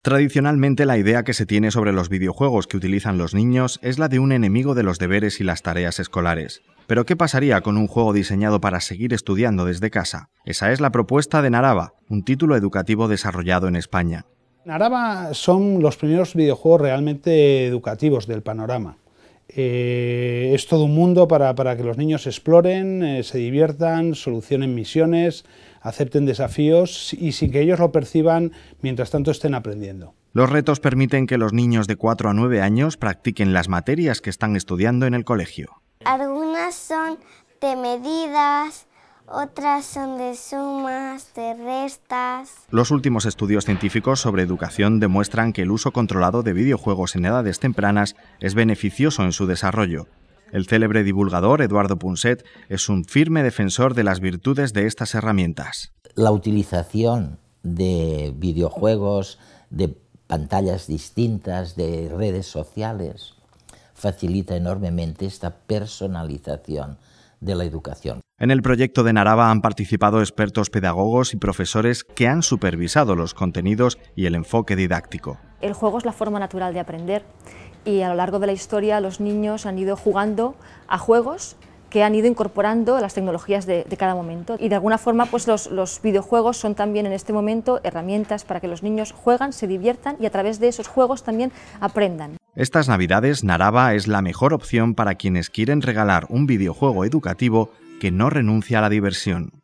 Tradicionalmente la idea que se tiene sobre los videojuegos que utilizan los niños es la de un enemigo de los deberes y las tareas escolares. Pero ¿qué pasaría con un juego diseñado para seguir estudiando desde casa? Esa es la propuesta de Naraba, un título educativo desarrollado en España. Narava son los primeros videojuegos realmente educativos del panorama. Eh, es todo un mundo para, que los niños exploren, eh, se diviertan, solucionen misiones, acepten desafíos y sin que ellos lo perciban, mientras tanto estén aprendiendo. Los retos permiten que los niños de 4 a 9 años practiquen las materias que están estudiando en el colegio. Algunas son de medidas, otras son de sumas, de restas. Los últimos estudios científicos sobre educación demuestran que el uso controlado de videojuegos en edades tempranas es beneficioso en su desarrollo. El célebre divulgador Eduardo Punset es un firme defensor de las virtudes de estas herramientas. La utilización de videojuegos, de pantallas distintas, de redes sociales, facilita enormemente esta personalización de la educación. En el proyecto de Narava han participado expertos pedagogos y profesores que han supervisado los contenidos y el enfoque didáctico. El juego es la forma natural de aprender y a lo largo de la historia los niños han ido jugando a juegos que han ido incorporando las tecnologías de, cada momento. Y de alguna forma, pues los, los, videojuegos son también en este momento herramientas para que los niños juegan, se diviertan y a través de esos juegos también aprendan. Estas navidades Naraba es la mejor opción para quienes quieren regalar un videojuego educativo que no renuncia a la diversión.